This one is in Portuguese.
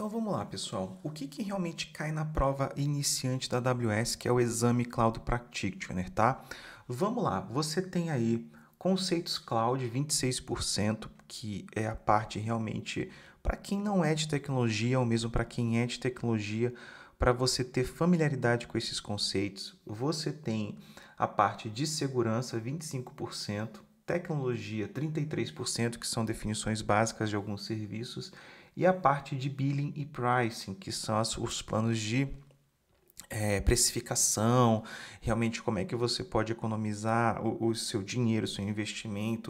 Então vamos lá, pessoal. O que, que realmente cai na prova iniciante da AWS, que é o exame Cloud Practitioner, né, tá? Vamos lá, você tem aí conceitos cloud 26%, que é a parte realmente para quem não é de tecnologia ou mesmo para quem é de tecnologia, para você ter familiaridade com esses conceitos. Você tem a parte de segurança 25%, tecnologia 33%, que são definições básicas de alguns serviços e a parte de billing e pricing, que são as, os planos de é, precificação, realmente como é que você pode economizar o, o seu dinheiro, o seu investimento